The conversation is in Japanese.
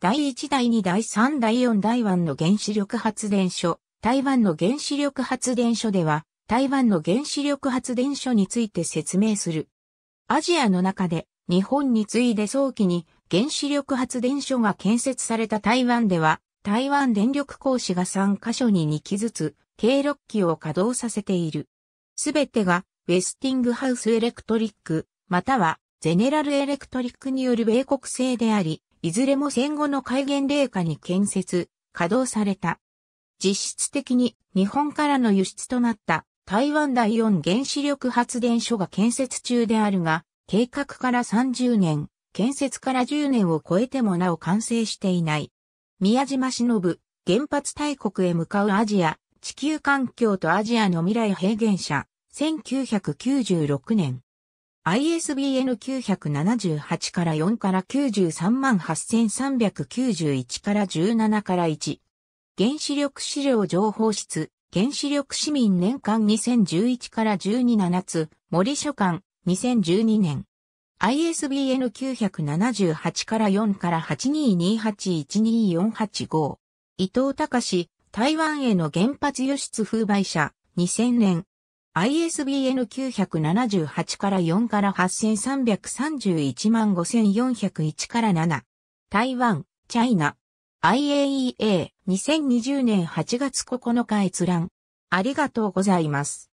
第1第2第3第4第1の原子力発電所、台湾の原子力発電所では、台湾の原子力発電所について説明する。アジアの中で日本に次いで早期に原子力発電所が建設された台湾では、台湾電力講師が3カ所に2機ずつ、計6機を稼働させている。すべてが、ウェスティングハウスエレクトリック、または、ゼネラルエレクトリックによる米国製であり、いずれも戦後の戒厳令下に建設、稼働された。実質的に日本からの輸出となった台湾第四原子力発電所が建設中であるが、計画から30年、建設から10年を超えてもなお完成していない。宮島忍、原発大国へ向かうアジア、地球環境とアジアの未来平原者、1996年。ISBN 978から4から938,391から17から1。原子力資料情報室、原子力市民年間2011から12 7つ、森書館、2012年。ISBN 978から4から822812485。伊藤隆、台湾への原発輸出風売者、2000年。ISBN 978から4から8331万5401から7。台湾、チャイナ。IAEA2020 年8月9日閲覧。ありがとうございます。